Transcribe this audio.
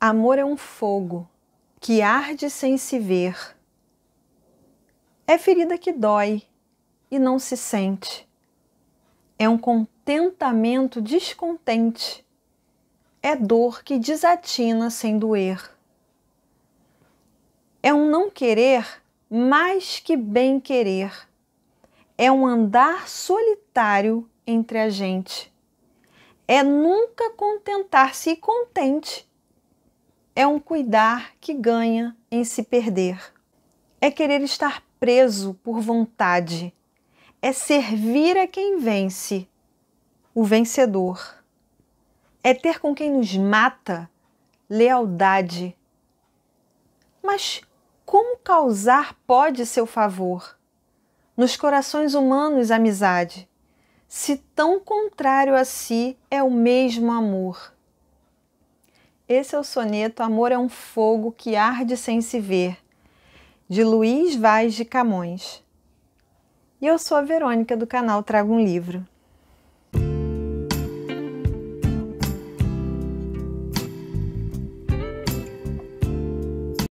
Amor é um fogo que arde sem se ver. É ferida que dói e não se sente. É um contentamento descontente. É dor que desatina sem doer. É um não querer mais que bem querer. É um andar solitário entre a gente. É nunca contentar-se e contente é um cuidar que ganha em se perder. É querer estar preso por vontade. É servir a quem vence, o vencedor. É ter com quem nos mata lealdade. Mas como causar pode seu favor? Nos corações humanos, amizade, se tão contrário a si é o mesmo amor. Esse é o soneto Amor é um Fogo que Arde Sem Se Ver, de Luiz Vaz de Camões. E eu sou a Verônica do canal Trago um Livro.